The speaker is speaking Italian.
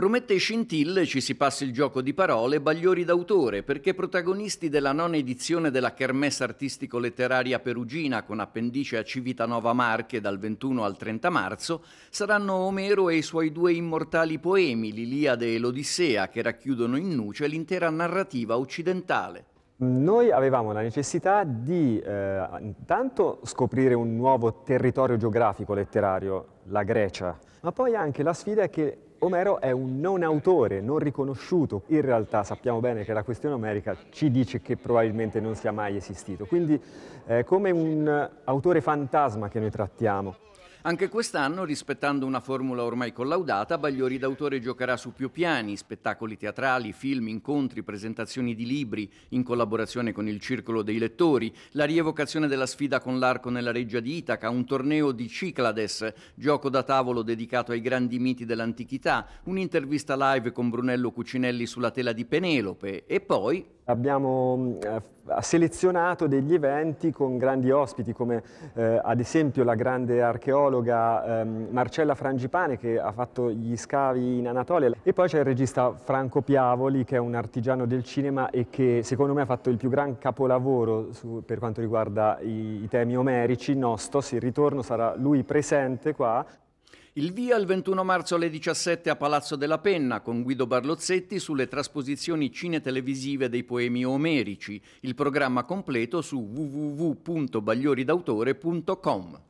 Promette Scintille ci si passa il gioco di parole Bagliori d'autore perché protagonisti della nona edizione della Kermesse Artistico-Letteraria Perugina con appendice a Civitanova Marche dal 21 al 30 marzo saranno Omero e i suoi due immortali poemi, l'Iliade e l'Odissea, che racchiudono in nuce l'intera narrativa occidentale. Noi avevamo la necessità di eh, intanto scoprire un nuovo territorio geografico letterario, la Grecia, ma poi anche la sfida è che Omero è un non autore, non riconosciuto. In realtà sappiamo bene che la questione omerica ci dice che probabilmente non sia mai esistito. Quindi è eh, come un autore fantasma che noi trattiamo. Anche quest'anno, rispettando una formula ormai collaudata, Bagliori d'autore giocherà su più piani, spettacoli teatrali, film, incontri, presentazioni di libri, in collaborazione con il Circolo dei Lettori, la rievocazione della sfida con l'arco nella Reggia di Itaca, un torneo di Ciclades, gioco da tavolo dedicato ai grandi miti dell'antichità, un'intervista live con Brunello Cucinelli sulla tela di Penelope e poi abbiamo mm, eh, selezionato degli eventi con grandi ospiti come eh, ad esempio la grande archeologa eh, Marcella Frangipane che ha fatto gli scavi in Anatolia e poi c'è il regista Franco Piavoli che è un artigiano del cinema e che secondo me ha fatto il più gran capolavoro su, per quanto riguarda i, i temi omerici, Nostos, il ritorno sarà lui presente qua il via il 21 marzo alle 17 a Palazzo della Penna con Guido Barlozzetti sulle trasposizioni cine-televisive dei poemi omerici. Il programma completo su www.baglioridautore.com.